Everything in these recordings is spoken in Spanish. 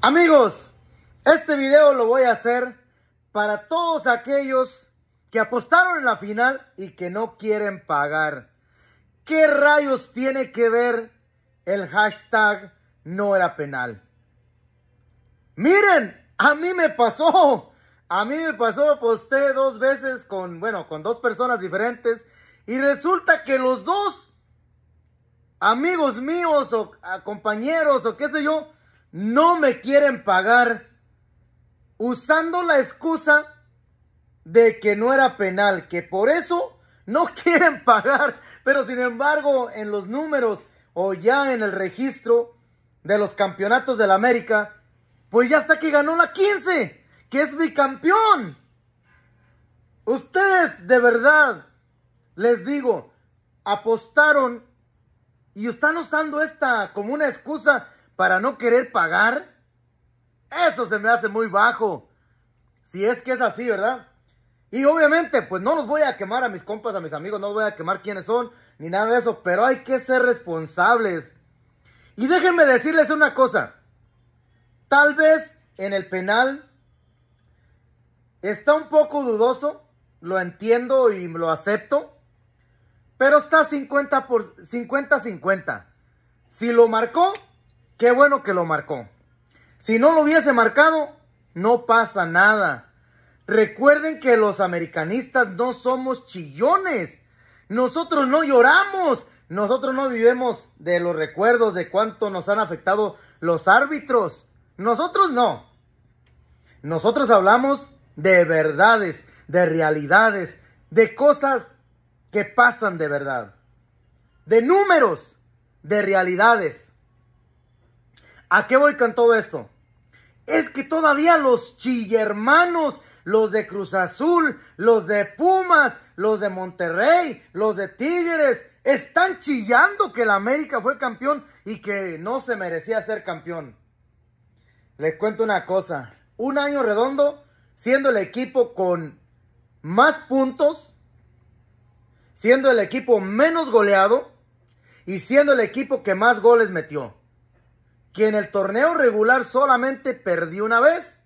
Amigos, este video lo voy a hacer para todos aquellos que apostaron en la final y que no quieren pagar. ¿Qué rayos tiene que ver el hashtag no era penal? Miren, a mí me pasó. A mí me pasó, aposté dos veces con, bueno, con dos personas diferentes. Y resulta que los dos amigos míos o compañeros o qué sé yo, no me quieren pagar usando la excusa de que no era penal, que por eso no quieren pagar, pero sin embargo en los números o ya en el registro de los campeonatos de la América, pues ya está que ganó la 15, que es bicampeón. Ustedes de verdad, les digo, apostaron y están usando esta como una excusa para no querer pagar, eso se me hace muy bajo. Si es que es así, ¿verdad? Y obviamente, pues no los voy a quemar a mis compas, a mis amigos, no los voy a quemar quiénes son, ni nada de eso, pero hay que ser responsables. Y déjenme decirles una cosa, tal vez en el penal está un poco dudoso, lo entiendo y lo acepto, pero está 50 por 50-50. Si lo marcó, Qué bueno que lo marcó. Si no lo hubiese marcado, no pasa nada. Recuerden que los americanistas no somos chillones. Nosotros no lloramos. Nosotros no vivimos de los recuerdos de cuánto nos han afectado los árbitros. Nosotros no. Nosotros hablamos de verdades, de realidades, de cosas que pasan de verdad, de números, de realidades. ¿A qué voy con todo esto? Es que todavía los chillermanos, los de Cruz Azul, los de Pumas, los de Monterrey, los de Tigres, están chillando que el América fue campeón y que no se merecía ser campeón. Les cuento una cosa, un año redondo siendo el equipo con más puntos, siendo el equipo menos goleado y siendo el equipo que más goles metió que en el torneo regular solamente perdió una vez.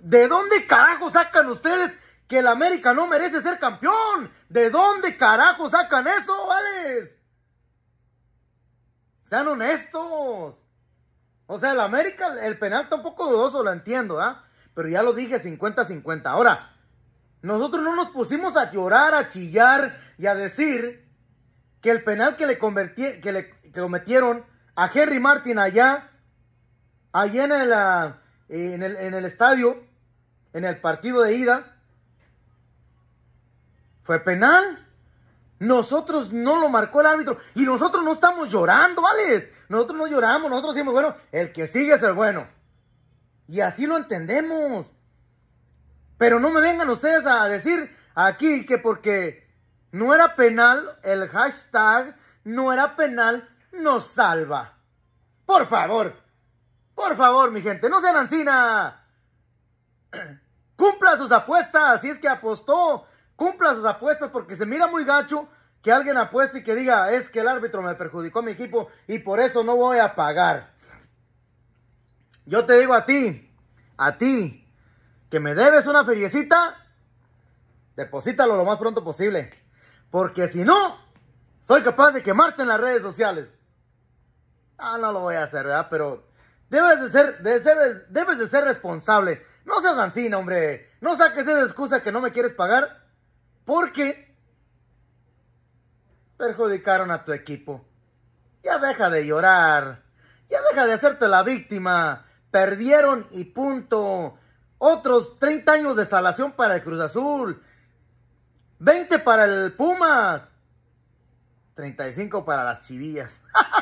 ¿De dónde carajo sacan ustedes que el América no merece ser campeón? ¿De dónde carajo sacan eso, Vales? Sean honestos. O sea, el América, el penal está un poco dudoso, lo entiendo, ¿ah? Pero ya lo dije, 50-50. Ahora, nosotros no nos pusimos a llorar, a chillar y a decir que el penal que le, que le que cometieron a Henry Martin allá, allá ah, en el, en el, estadio, en el partido de ida, fue penal. Nosotros no lo marcó el árbitro y nosotros no estamos llorando, vale. Nosotros no lloramos, nosotros decimos, bueno, el que sigue es el bueno. Y así lo entendemos. Pero no me vengan ustedes a decir aquí que porque no era penal el hashtag, no era penal nos salva. Por favor, por favor, mi gente, no sean ancina. cumpla sus apuestas, si es que apostó, cumpla sus apuestas porque se mira muy gacho que alguien apueste y que diga, es que el árbitro me perjudicó mi equipo y por eso no voy a pagar. Yo te digo a ti, a ti, que me debes una feriecita, deposítalo lo más pronto posible. Porque si no, soy capaz de quemarte en las redes sociales ah, no lo voy a hacer, ¿verdad? Pero debes de ser, de ser responsable. No seas ansina, hombre. No saques esa excusa que no me quieres pagar porque perjudicaron a tu equipo. Ya deja de llorar. Ya deja de hacerte la víctima. Perdieron y punto. Otros 30 años de salación para el Cruz Azul. 20 para el Pumas. 35 para las chivillas.